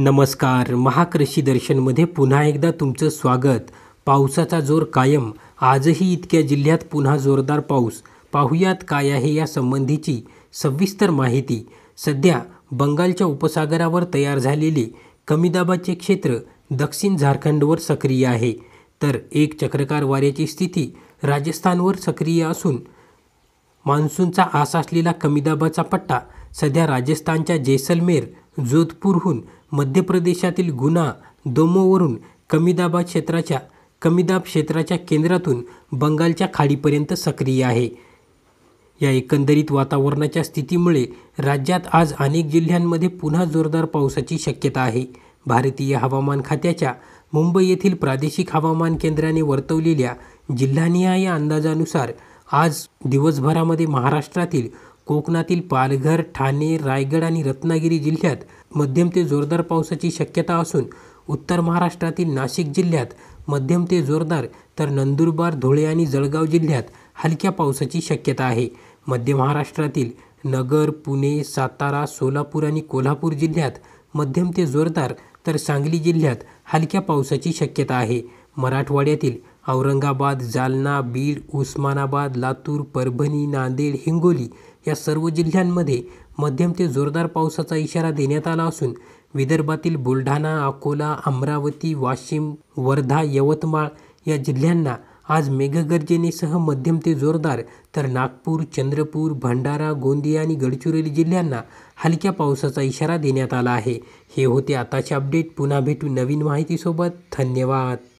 नमस्कार महाकृषी दर्शनमध्ये पुन्हा एकदा तुमचं स्वागत पावसाचा जोर कायम आजही इतक्या जिल्ह्यात पुन्हा जोरदार पाऊस पाहुयात काय आहे या संबंधीची सविस्तर माहिती सध्या बंगालच्या उपसागरावर तयार झालेले कमीदाबाचे क्षेत्र दक्षिण झारखंडवर सक्रिय आहे तर एक चक्रकार वाऱ्याची स्थिती राजस्थानवर सक्रिय असून मान्सूनचा आस असलेला कमीदाबाचा पट्टा सध्या राजस्थानच्या जैसलमेर जोधपूरहून मध्य प्रदेशातील गुना दोमोवरून कमीदाबाद क्षेत्राच्या कमीदाब क्षेत्राच्या केंद्रातून बंगालच्या खाडीपर्यंत सक्रिय आहे या एकंदरीत वातावरणाच्या स्थितीमुळे राज्यात आज अनेक जिल्ह्यांमध्ये पुन्हा जोरदार पावसाची शक्यता आहे भारतीय हवामान खात्याच्या मुंबई येथील प्रादेशिक हवामान केंद्राने वर्तवलेल्या जिल्हानिहाय अंदाजानुसार आज दिवसभरामध्ये महाराष्ट्रातील कोकणातील पालघर ठाणे रायगड आणि रत्नागिरी जिल्ह्यात मध्यम ते जोरदार पावसाची शक्यता असून उत्तर महाराष्ट्रातील नाशिक जिल्ह्यात मध्यम ते जोरदार तर नंदुरबार धुळे आणि जळगाव जिल्ह्यात हलक्या पावसाची शक्यता आहे मध्य महाराष्ट्रातील नगर पुणे सातारा सोलापूर आणि कोल्हापूर जिल्ह्यात मध्यम ते जोरदार तर सांगली जिल्ह्यात हलक्या पावसाची शक्यता आहे मराठवाड्यातील औरंगाबाद जालना बीड उस्मानाबाद लातूर परभणी नांदेड हिंगोली या सर्व जिल्ह्यांमध्ये मध्यम ते जोरदार पावसाचा इशारा देण्यात आला असून विदर्भातील बुलढाणा अकोला अमरावती वाशिम वर्धा यवतमाळ या जिल्ह्यांना आज मेघगर्जनेसह मध्यम ते जोरदार तर नागपूर चंद्रपूर भंडारा गोंदिया आणि गडचिरोली जिल्ह्यांना हलक्या पावसाचा इशारा देण्यात आला आहे हे होते आताचे अपडेट पुन्हा भेटू नवीन माहितीसोबत धन्यवाद